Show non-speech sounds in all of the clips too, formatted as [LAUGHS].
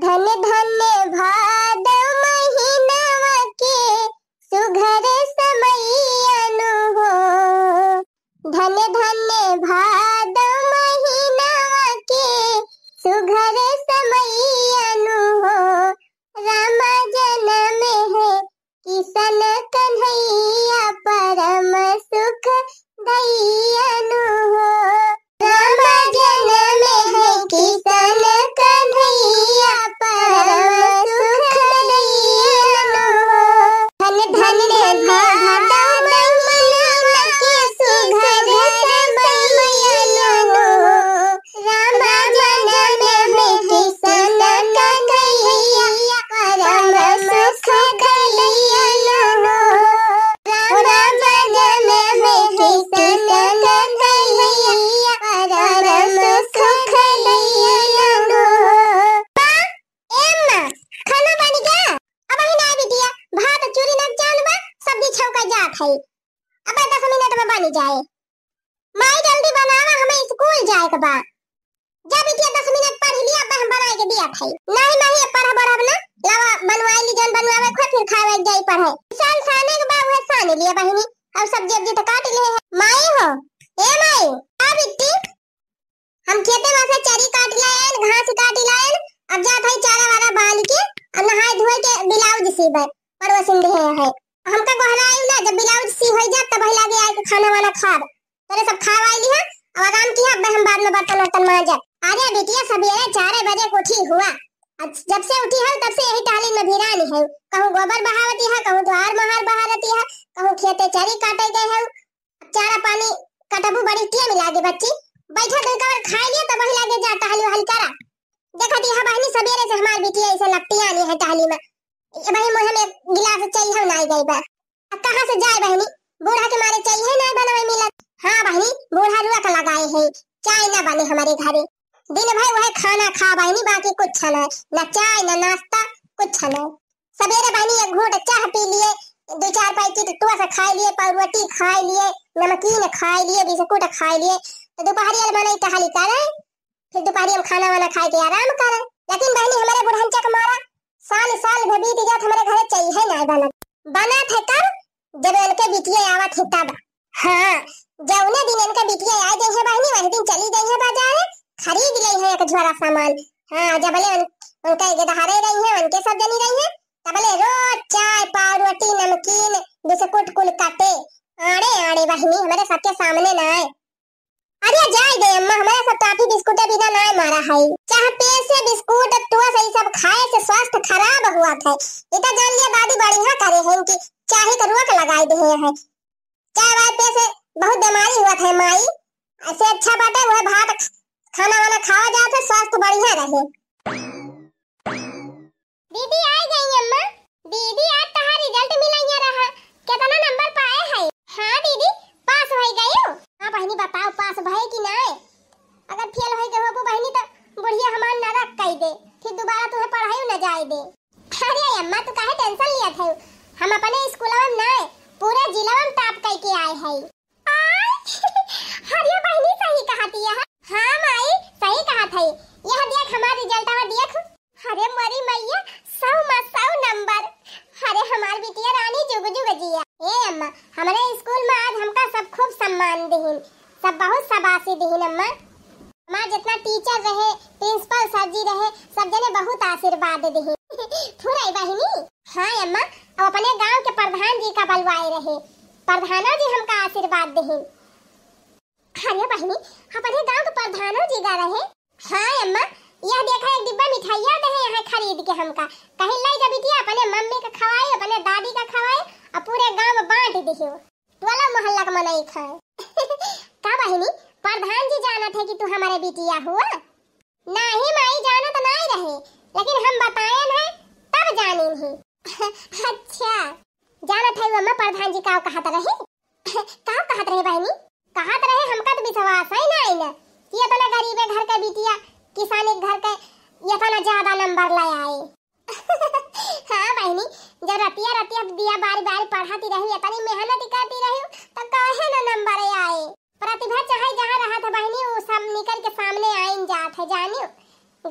धन धन्य भाद महीना के सुघर समय अनु हो धन धन्य भाद जल्दी बनावा हमें स्कूल जाए के बा जब बिटिया 10 मिनट पढ़ लिया बा बनाए के दिया भाई नहीं नहीं पढ़ बड़ा बना लावा बनवाई ली जन बनवावे खा फिर खावे जाए पढ़े साल साने के बाबू है साने लिया बहनी अब सब जेब तो काट ले है माई हो ए माई आ बिट्टी हम खेते में से चरी काट लाए हैं घास काट लाए हैं अब जा भाई चारा वाला बाल के और नहाए धोए के ब्लाउज सी बर पर वो सिंधे है हमका गहराई ना जब ब्लाउज सी हो जा तब हिला के आए के खाना वाला खा तेरे सब खा वाई लिया हाँ? अब आराम किया अब हम बाद में बर्तन वर्तन मांजे अरे बिटिया सवेरे चार बजे उठी हुआ जब से उठी है तब से यही टाली में भीरा नहीं है कहूँ गोबर बहावती है कहूँ द्वार महार बहावती है कहूँ खेते चरी काटे गए है चारा पानी कटबू बड़ी टिया मिला दे बच्ची बैठा दो तो कवर खा लिया तो वही लगे जा टहली वहल करा देखो दी तो बहनी सवेरे से हमार बिटिया ऐसे लपटी आनी है टहली में भाई मुझे में गिलास चाहिए ना आई गई बा कहाँ से जाए बहनी बूढ़ा के मारे चाहिए ना बनावे मिला हाँ बहनी बूढ़ा रुआ का तो लगाए है चाय ना बने हमारे घरे दिन भर वह खाना खा बहनी बाकी कुछ न न चाय न नाश्ता कुछ न सवेरे बहनी एक घूट चाह पी लिए दो चार पैकेट टुआ से खाई लिए पावरोटी खाई लिए नमकीन खाई लिए बिस्कुट खाई लिए तो दोपहरी वाला मना टहली करे फिर दोपहर हम खाना वाना खा के आराम करे लेकिन बहनी हमारे बुढ़ान चक मारा साल साल में बीत जात हमारे घर चाहिए ना बना बना थे कब जब उनके बिटिया आवा है तब हाँ जौने दिन इनका बिटिया आ जाई है बहनी वही दिन चली जाई है बाजार खरीद ली है एक झोरा सामान हां जब उन, उनका गदहारे रही है उनके सब जनी रही है तब तबले रोज चाय पाव रोटी नमकीन बिस्कुट कुल काटे आड़े आड़े बहनी हमारे सबके सामने ना आए अरे जाए दे अम्मा हमारा सब काफी तो बिस्कुट बिना ना मारा है चाह पे से बिस्कुट तो सही सब खाए से स्वास्थ्य खराब हुआ था ये तो जान लिए बादी बढ़िया करे तो है इनकी चाहे करुआ का लगाई दे है चाय वाय पे से बहुत बीमारी हुआ था माई ऐसे अच्छा बात है वह भात खाना वाना खाया जाए तो स्वास्थ्य बढ़िया रहे सब जने बहुत आशीर्वाद दी थोड़ा बहनी हाँ अम्मा अब अपने गांव के प्रधान जी का बलवाए रहे प्रधानो जी हमका आशीर्वाद दे अरे हाँ बहिनी अपने गांव के प्रधानो जी का रहे हाँ अम्मा यह देखा एक डिब्बा मिठाइया दे है यहाँ खरीद के हमका कहीं ले जा बिटिया अपने मम्मी का खवाए अपने दादी का खवाए और पूरे गांव में बांट दियो टोला मोहल्ला का मनाई खाए [LAUGHS] का बहनी प्रधान जी जाना थे कि तू हमारे बिटिया हुआ नाही माई जानो तो नहीं रहे लेकिन हम बताए ना तब जानी ही [LAUGHS] अच्छा जाना था अम्मा प्रधान जी का कहत रहे [LAUGHS] का कहत रहे बहनी कहत रहे हमका तो विश्वास है ना इन ये तो ना गरीब घर का बिटिया किसान एक घर के ये तो ना ज्यादा नंबर लाया है [LAUGHS] हाँ बहनी जब रतिया रतिया दिया बारी बारी पढ़ाती रही इतनी मेहनत करती रही तो कहे ना नंबर आए प्रतिभा चाहे जहाँ रहा था बहनी वो सब निकल के सामने आई जात है जानी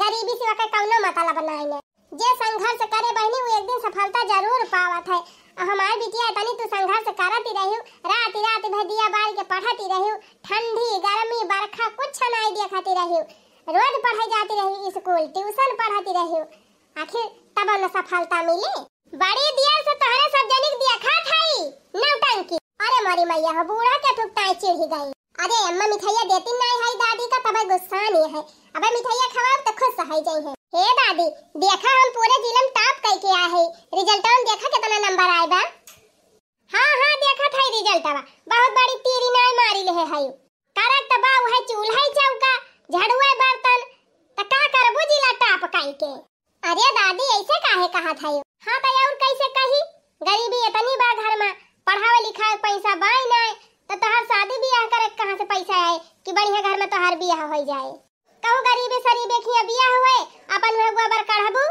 गरीबी से वकर कौनो मतलब नहीं है जे संघर्ष करे बहनी वो एक दिन सफलता जरूर पावत है और हमार बिटिया तनी तू संघर्ष करती रही रात रात भर दिया बाल के पढ़ती रही ठंडी गर्मी बरखा कुछ नहीं देखती रही रोज पढ़ाई जाती रही स्कूल ट्यूशन पढ़ती रही आखिर तब न सफलता मिली बड़ी दिया से तोहरे सब जनिक दिया खा थाई नौटंकी अरे मरी मैया बूढ़ा के ठुकताई चिढ़ गई अरे अम्मा मिठाइया देती नहीं है दादी का तब गुस्सा नहीं है अब मिठाइया खवाओ तो खुश सहाय जाई है हे दादी देखा हम पूरे जिले में टॉप कई के आ है रिजल्ट में देखा कितना नंबर आए बा हां हां देखा था रिजल्ट बहुत बड़ी तीरी नहीं मारी ले है करक तो बाऊ है चूल है चौका है बर्तन तो का करबू जिला टॉप कई के अरे दादी ऐसे काहे कहा था हां तो और कैसे कही गरीबी इतनी बा घर में पढ़ावे लिखावे पैसा बाई नहीं तो तहार शादी ब्याह करे कहाँ से पैसा आए कि बढ़िया घर में तोहार ब्याह हो जाए कहो गरीबे शरीबे खिया ब्याह हुए अपन वह हुआ बर कढ़बू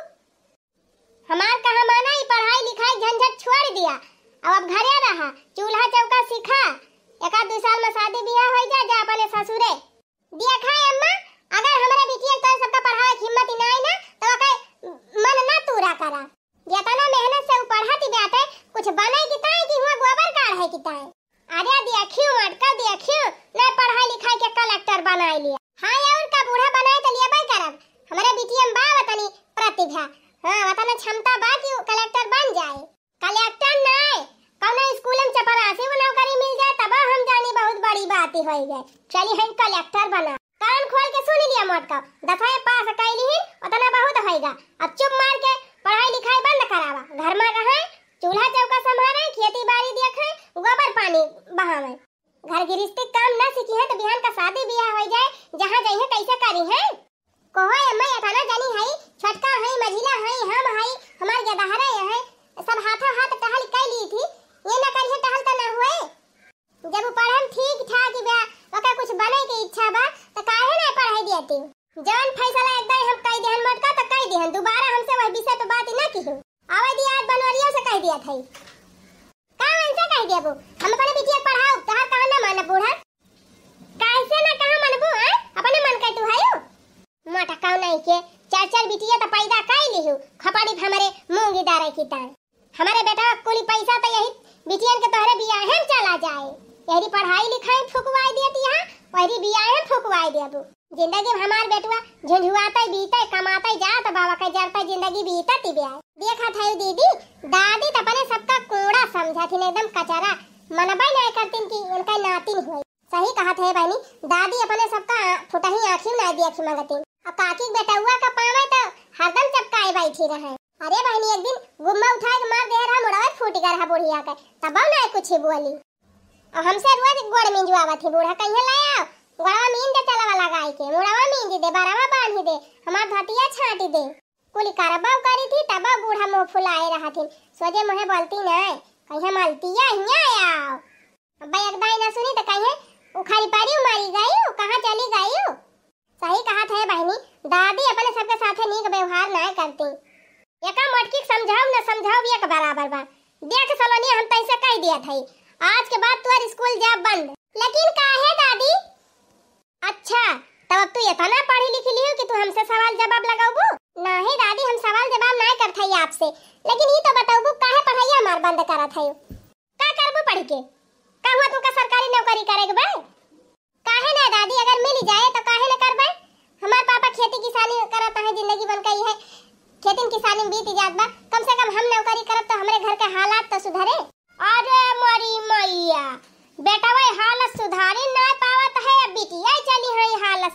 हमार कहाँ माना ही पढ़ाई लिखाई झंझट छोड़ दिया अब अब घरे रहा चूल्हा चौका सीखा एक आध साल में शादी ब्याह हो जाए जा अपने ससुरे देखा है अम्मा अगर हमारे बिटिया तो सबका पढ़ावे की हिम्मत ना आई ना तो मन ना तूरा करा मेहनत से ऊ पढ़ाती कुछ की ताई की हुआ गोबर काढ़ है की ताई अरे देखियो मटका देखियो ले पढ़ाई लिखाई के कलेक्टर बनाए लिया हाँ यार उनका बूढ़ा बनाए तो लिया बाई करब हमारे बीटीएम बा बतानी प्रतिभा हाँ बताना क्षमता बा कि कलेक्टर बन जाए कलेक्टर नहीं कौन स्कूल में चपरासी बनाओ करी मिल जाए तब हम जानी बहुत बड़ी बात ही होई गई चली हम कलेक्टर बना कान खोल के सुन लिया मटका दफा पास कैली ही उतना बहुत होएगा अब चुप मार के पढ़ाई लिखाई बंद करावा घर में रहे चूल्हा चौका संभाले खेती बाड़ी पानी बहा में घर गृहस्थी काम ना सीखी है तो बिहान का शादी ब्याह हो जाए जहाँ जाइए कैसा करी है कहो अम्मा अठाना जानी है छटका है मझिला है हम है हमार गदहरा है सब हाथों हाथ टहल कर ली थी ये ना करिए टहल तो ना हुए जब पढ़न ठीक था कि बा ओका कुछ बने की इच्छा बा तो काहे ना पढ़ाई देती जान फैसला एक बार हम कह देहन मोटका तो कह देहन दोबारा हमसे वही विषय तो बात ही ना की आवे दिया आज से कह दिया था कैसे कह दिया वो हम अपन बेटिया पढ़ाओ तहार कहां ना मानबो बूढ़ा हाँ? कैसे ना कहां मानबो है हाँ? अपने मन कह तू हायो मोटा काउ नहीं के चार चार बिटिया तो पैदा काई लिहू खपाड़ी हमारे मूंगी दारे की ता हमारे बेटा कोली पैसा तो यही बिटियन के तोहरे बियाह में चला जाए यही पढ़ाई लिखाई फुकवाई देती हां वही बियाह में फुकवाई देबो जिंदगी हमार बेटवा झुंझुआता बीता कमाता जात बाबा का जरता जिंदगी बीता ती ब्याह देखा था दीदी दादी तो तपने सबका कूड़ा समझा थी एकदम कचरा मन भाई नहीं करती कि उनका नातिन हुई सही कहा थे बहनी दादी अपने सबका फुटा ही आंखी ना दी आँखी मंगती अब काकी बेटा हुआ का पावे तो हरदम चपकाए बैठी रहे अरे बहनी एक दिन गुम्मा उठा के मार दे रहा और फूट गया रहा बुढ़िया का तब ना कुछ बोली और हमसे रोज गोड़ में जुआवा थी बूढ़ा कहीं लाया गोड़ा गोड़वा मीन दे चलावा लगाई के मुड़वा मीन दे बारावा बांध दे हमार भतिया छाटी दे कुली कारबाव करी थी तब बूढ़ा मुंह फुलाए रहा थी सोजे मुहे बोलती ना कहीं मलतिया हिया आओ अब्बा एक दाई ना सुनी तो कहीं उखाड़ी पाड़ी मारी गई हो कहाँ चली गई हो सही कहा थे बहनी दादी अपने सबके साथ नीक व्यवहार ना करती एका मटकी समझाओ ना समझाओ भी एक बराबर बा देख सलोनी हम तैसे कह दिया था आज के बाद तुअर स्कूल जा बंद लेकिन काहे दादी अच्छा तब अब तू इतना पढ़ी लिखी लियो कि तू हमसे सवाल जवाब लगाबू नाही दादी हम सवाल जवाब ना करत है आपसे लेकिन ये तो बताबू काहे पढ़ाई हमार बंद करत हई का करबू पढ़ के कहवा तू का सरकारी नौकरी करे के बा काहे ना दादी अगर मिल जाए तो काहे ना करबे हमार पापा खेती किसानी करत है जिंदगी बन गई है खेती किसानी में बीत जात बा कम से कम हम नौकरी करब तो हमरे घर के हालात तो सुधरे अरे मरी मैया बेटा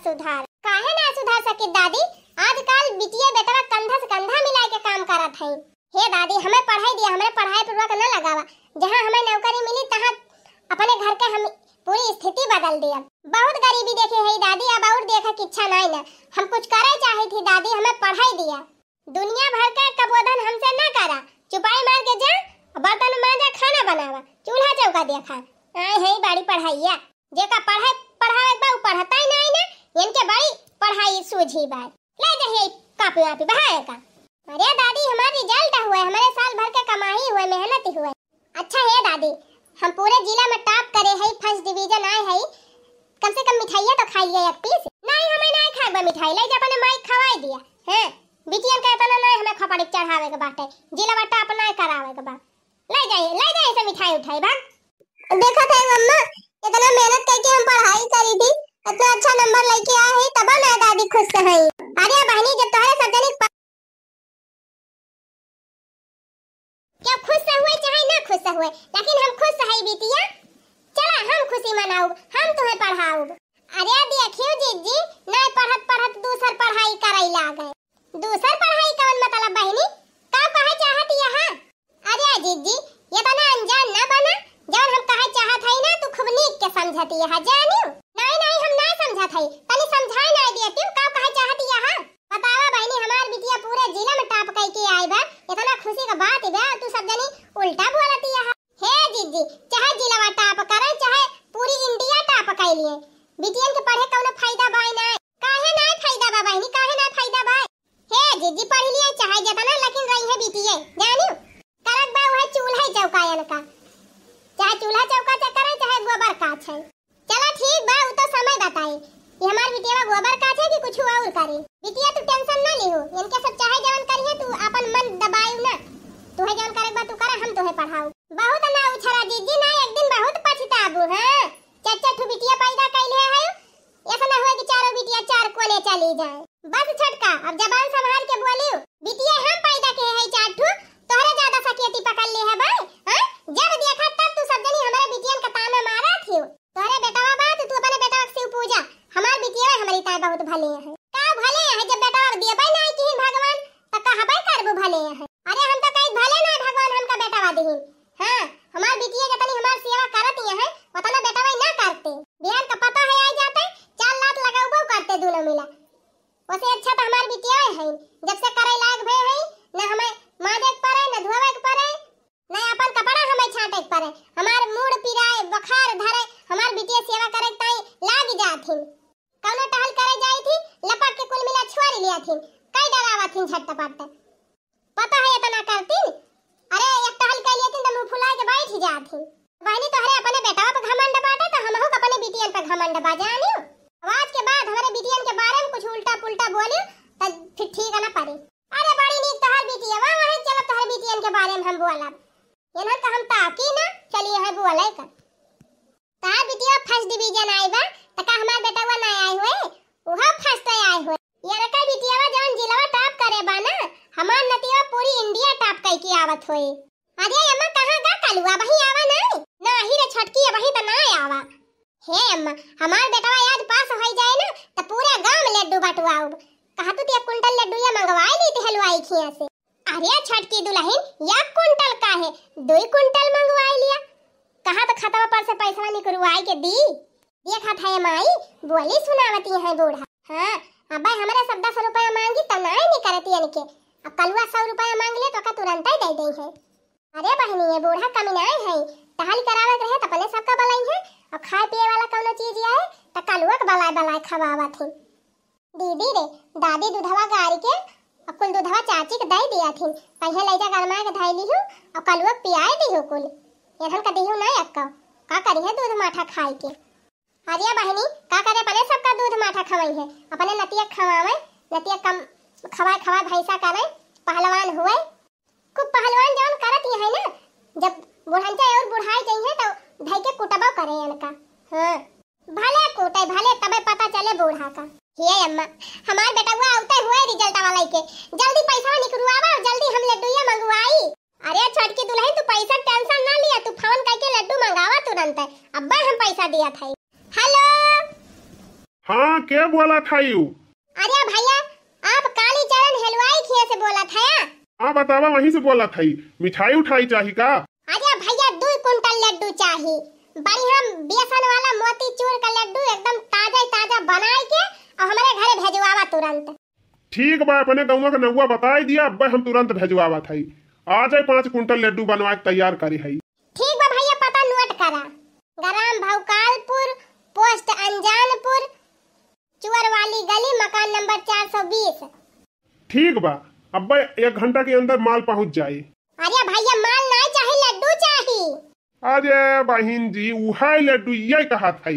सुधार काहे ना सुधार सके दादी आजकल बिटिया बेटा कंधा से कंधा मिला के काम करत है हे दादी हमें पढ़ाई दिया हमें पढ़ाई पर रोक न लगावा जहाँ हमें नौकरी मिली तहाँ अपने घर के हम पूरी स्थिति बदल दिया बहुत गरीबी देखी है दादी अब और देखा की इच्छा नहीं ना हम कुछ करे चाहे थी दादी हमें पढ़ाई दिया दुनिया भर का कबोधन हमसे न करा चुपाई मार के जा बर्तन मांजा खाना बनावा चूल्हा चौका देखा आए है बड़ी पढ़ाइया जेका पढ़ाई पढ़ावे पढ़ता ही नहीं ना इनके बड़ी पढ़ाई सूझी बात ले जाइए कापी वापी बहाए का अरे दादी हमारा रिजल्ट हुआ है हमारे साल भर के कमाई हुए मेहनत हुए अच्छा है दादी हम पूरे जिला में टॉप करे है फर्स्ट डिवीजन आए है कम से कम मिठाइयाँ तो खाइए एक पीस नहीं हमें नहीं खाए मिठाई ले जब माइक खवाई दिया है बिटिया के अपन नहीं हमें खपड़ी चढ़ावे के बात है जिला बट्टा टॉप नहीं करावे के बात ले जाइए ले जाइए से मिठाई उठाई बा देखा था मम्मा इतना मेहनत करके हम पढ़ाई करी थी अच्छा अच्छा नंबर लेके आए हैं तब मैं दादी खुश रही तो अरे बहनी जब तुम्हारे सबजनिक पा... क्या खुश तो हुए चाहे ना खुश हुए लेकिन हम खुश है बेटिया चला हम खुशी मनाऊ हम तुम्हें पढ़ाऊ अरे देखियो जीजी नहीं पढ़त पढ़त दूसर पढ़ाई कराई लागे दूसर पढ़ाई का मतलब बहनी का कहे चाहत यहां अरे जीजी ये तो ना अनजान ना बना जब हम कहे चाहत है ना तू खूब नीक के समझती है जानियो नहीं समझा थई तने समझाए ना दिया तू का कहा चाहती यहां बतावा बहनी हमार बिटिया पूरे जिला में टॉप कई के आई बा इतना खुशी का बात है बा तू सब जनी उल्टा बोलती यहां जाए बस छटका अब जबान संभाल के बोलियो बिटिया हम तो हमार बिटिया है जब से करे लायक भए है ना हमें मां देख पारे ना धोवे के पारे ना अपन कपड़ा हमें छाटे के पारे हमार मूड पिराए बुखार धरे हमार बिटिया सेवा करे ताई लाग जात हिन कौनो टहल करे जाई थी लपक के कुल मिला छुआरी लिया थी कई डरावा थी झटपट पता है इतना करती अरे एक टहल कर लिए थी तो मुंह फुला के बैठ जात हिन बहनी तोहरे अपने बेटावा पर घमंड बाटे तो हमहू अपने बिटियन पर घमंड बाजानी आवाज के बाद हमारे बिटियन के बारे में कुछ उल्टा पुल्टा बोली तो फिर ठीक ना पड़ी अरे बड़ी नीक तहर तो बिटिया हाँ, वाह हाँ, वाह चलो तहर तो बिटियन के बारे में हम बोला ये ना तो हम ताकी तो ना चलिए है बोला कर ता बिटिया फर्स्ट डिवीजन आई बा तका हमार बेटा हुआ ना आई होए ओहा फर्स्ट आई हुए ये रका बिटिया वा जान जिलावा टॉप करे बा ना हमार नतिया पूरी इंडिया टॉप कई की आवत होए अरे अम्मा कहां गा कलुआ वही आवा नहीं ना ही रे छटकी वही तो ना आवा हे अम्मा हमार बेटावा आज पास हो जाए ना तो पूरे गांव में लड्डू बटवाऊ कहा कहतु ते कुंटल लड्डू लड्डूया मंगवाई ली थी हलवाई खिया से अरे छठ की दुल्हन या कुंटल का है दो कुंटल मंगवाई लिया कहा तो खतवा पर से पैसा निकलवाए के दी देखा था माई बोली सुनावती है बूढ़ा हाँ अब हमारा सब दस रुपया मांगी तो नहीं करती के अब कलुआ सौ रुपया मांग ले तो का तुरंत ही दे दी है अरे बहनी ये बूढ़ा कमीनाए है टहल करावत रहे तो पहले सबका बलाई है और खाए पिए वाला कौन चीज आए तो कलुआ के बलाय बलाय खवावा थी दीदी रे दादी दूधवा गाड़ी के और कुल दूधवा चाची के दई दिया थी पहले ले जा गरमा के धई लिहु और कलुआ पियाए दिहु कुल एहन का दिहु ना अक्का का करी है दूध माठा खाए के हरिया बहनी का करे बने सबका दूध माठा खवाई है अपने नतिया खवावे नतिया कम खवाए खवाए भैंसा करे पहलवान हुए खूब पहलवान जान करत है ना जब बुढ़ंचा और बुढ़ाई जई है तो ढई के कुटबा करे अनका हां भले कोटे भले तबे पता चले बूढ़ा का हे अम्मा हमार बेटा हुआ उते हुए रिजल्ट वाला के जल्दी पैसा निकलवावा जल्दी हम लड्डूया मंगवाई अरे छोटकी दुल्हन तू पैसा टेंशन ना लिया तू फोन करके लड्डू मंगावा तुरंत अब्बा हम पैसा दिया था हेलो हां के बोला था यू अरे भैया आप काली चरण हलवाई खिया से बोला था हां बतावा वहीं से बोला था मिठाई उठाई चाहिए का लड्डू चाहिए बढ़िया बेसन वाला मोती चूर का लड्डू एकदम ताजा ताजा बना के और हमारे घर भेजवावा तुरंत ठीक बा अपने गौवा का नौवा बताई दिया अब हम तुरंत भेजवावा था आ जाए पाँच कुंटल लड्डू बनवा के तैयार करी है ठीक बा भैया पता नोट करा ग्राम भवकालपुर पोस्ट अंजानपुर चुअर वाली गली मकान नंबर 420 ठीक बा अब एक घंटा के अंदर माल पहुंच जाए अरे भैया माल नहीं चाहिए लड्डू आज बहिन जी उहाय लड्डू ये कहा था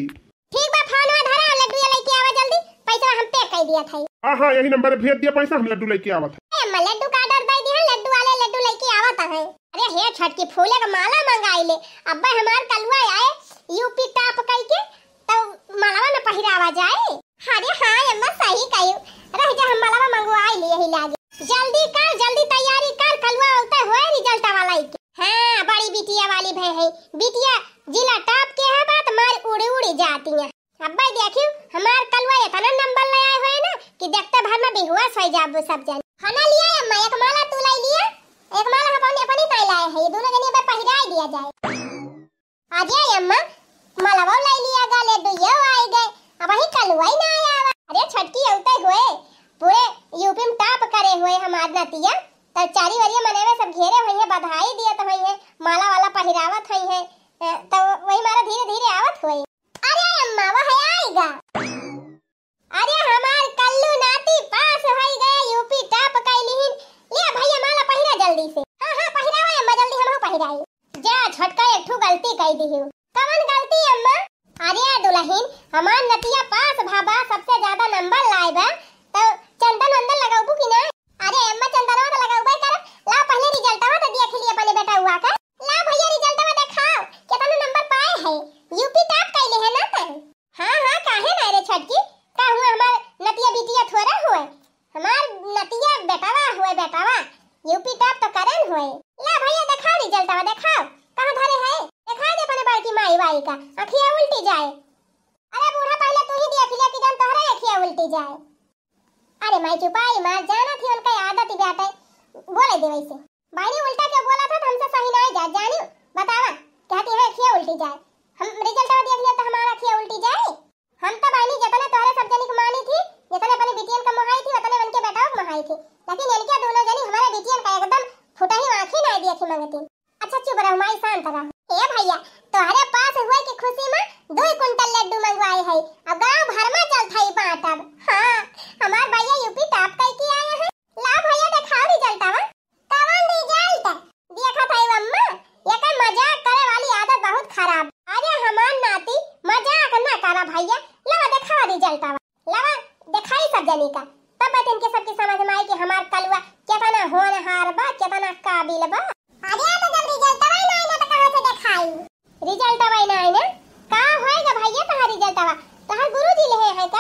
ठीक बा फोन में धरा लड्डू ये लेके आवा जल्दी पैसा हम पे कर दिया था हां यही नंबर पे भेज दिया पैसा हम लड्डू लेके आवा था ए लड्डू का ऑर्डर दे दिया लड्डू वाले लड्डू लेके आवा था है अरे हे छठ के फूले का माला मंगाई ले अब्बे हमार कलुआ आए यूपी टॉप कई के तो मालावा न पहिरावा जाए अरे हां अम्मा सही कहू रह जा हम मालावा मंगवाई ले यही लाज जल्दी कर जल्दी तैयारी कर कलवा उतर होए रिजल्ट वाला ही हां बड़ी बिटिया वाली भय है बिटिया जिला टॉप के है बात मार उड़े उड़े जाती है अब भाई देखियो हमार कलवा इतना नंबर ले आए होए ना कि देखते भर में बेहोश हो जाबो सब जन खाना लिया है अम्मा एक माला तू ले लिया एक माला हम अपने अपने ताई लाए है ये दोनों जने अब पहिराई दिया जाए आ जाए अम्मा माला वो ले लिया गाले दो तो यो आई गए अब ही कलवा ही ना आया अरे छटकी औते हुए पूरे यूपी में टाप करे हुए हम आज नतिया त तो चारी वरिया मने में सब घेरे हुई है बधाई दिया तो हुई है माला वाला पहिरावत हुई है तो वही मारा धीरे धीरे आवत हुई अरे अम्मा वो है आएगा अरे हमार कल्लू नाती हुए ला भैया देखा दी जलता देखा कहां धरे है देखा दे अपने बड़की माई वाई का अखिया उल्टी जाए अरे बूढ़ा पहले तू ही देख लिया कि जन तोहरे अखिया उल्टी जाए अरे माई चुपाई मार जाना थी उनका आदत ही बात बोले दे वैसे भाई ने उल्टा क्या बोला था तो हमसे सही ना जा जानी बतावा कहती है अखिया उल्टी जाए हम रिजल्ट देख लिया तो हमारा अखिया उल्टी जाए हम तो भाई जतने तोहरे सब जनी मानी थी जतने अपने बिटियन का मुहाई थी उतने उनके बेटा मुहाई थी लेकिन इनके दोनों जनी हमारे बिटियन का एकदम फुटा ही आंखें ना दिया थी मंगती अच्छा चुप रहो माई शांत रहो ए भैया तोहरे पास हुए की खुशी में दो कुंटल लड्डू मंगवाए है अब गांव भर में चलता ही बात अब हां हमार भैया यूपी टॉप कर के आए हैं ला भैया दिखाओ जलता आवा कवन दी जलता देखा था अम्मा ये का तो मजाक करे वाली आदत बहुत खराब अरे हमार नाती मजाक ना करा भैया ला दिखाओ दिखावा जलता आवा ला दिखाई सब जनी का तब बात इनके सबके समझ में आई कि हमार कलुआ केतना होनहार बा केतना काबिल बा अरे आ तो जल्दी रिजल्ट आवे ना ना तो कहां से देखाई रिजल्ट आवे ना ना का होएगा भैया तहार रिजल्ट आवा तहार गुरुजी ले है का